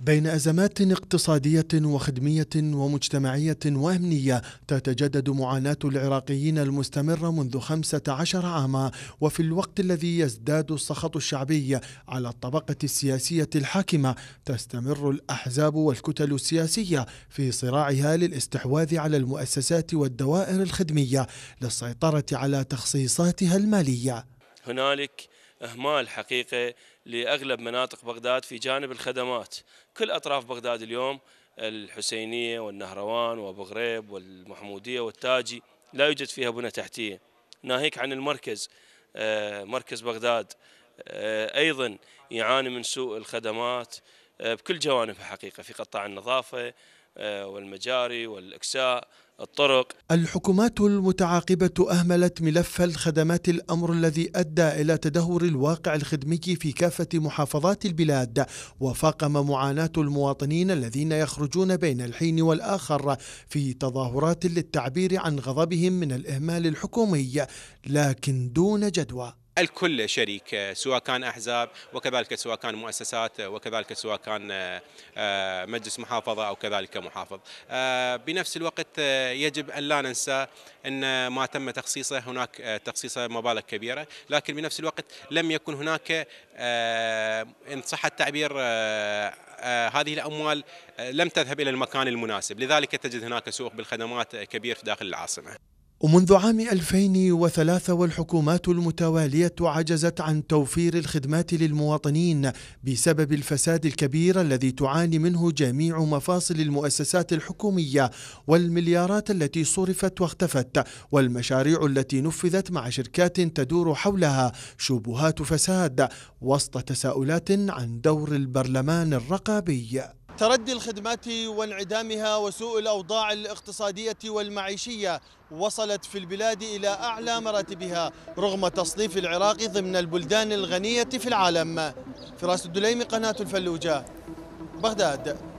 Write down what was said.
بين أزمات اقتصادية وخدمية ومجتمعية وأمنية تتجدد معاناة العراقيين المستمرة منذ 15 عاما وفي الوقت الذي يزداد السخط الشعبي على الطبقة السياسية الحاكمة تستمر الأحزاب والكتل السياسية في صراعها للاستحواذ على المؤسسات والدوائر الخدمية للسيطرة على تخصيصاتها المالية هنالك إهمال حقيقة لأغلب مناطق بغداد في جانب الخدمات كل أطراف بغداد اليوم الحسينية والنهروان وأبو غريب والمحمودية والتاجي لا يوجد فيها بنى تحتية ناهيك عن المركز آه، مركز بغداد آه، أيضا يعاني من سوء الخدمات آه، بكل جوانبها حقيقة في قطاع النظافة آه، والمجاري والإكساء الطرق الحكومات المتعاقبة أهملت ملف الخدمات الأمر الذي أدى إلى تدهور الواقع الخدمي في كافة محافظات البلاد وفاقم معاناة المواطنين الذين يخرجون بين الحين والآخر في تظاهرات للتعبير عن غضبهم من الإهمال الحكومي لكن دون جدوى الكل شريك سواء كان احزاب وكذلك سواء كان مؤسسات وكذلك سواء كان آه، آه، مجلس محافظه او كذلك محافظ. آه، بنفس الوقت يجب ان لا ننسى ان ما تم تخصيصه هناك تخصيصه مبالغ كبيره، لكن بنفس الوقت لم يكن هناك ان صح التعبير هذه الاموال لم تذهب الى المكان المناسب، لذلك تجد هناك سوق بالخدمات كبير في داخل العاصمه. ومنذ عام 2003 والحكومات المتوالية عجزت عن توفير الخدمات للمواطنين بسبب الفساد الكبير الذي تعاني منه جميع مفاصل المؤسسات الحكومية والمليارات التي صرفت واختفت والمشاريع التي نفذت مع شركات تدور حولها شبهات فساد وسط تساؤلات عن دور البرلمان الرقابي تردي الخدمات وانعدامها وسوء الأوضاع الاقتصادية والمعيشية وصلت في البلاد إلى أعلى مراتبها رغم تصنيف العراق ضمن البلدان الغنية في العالم فراس الدليمي قناة الفلوجة بغداد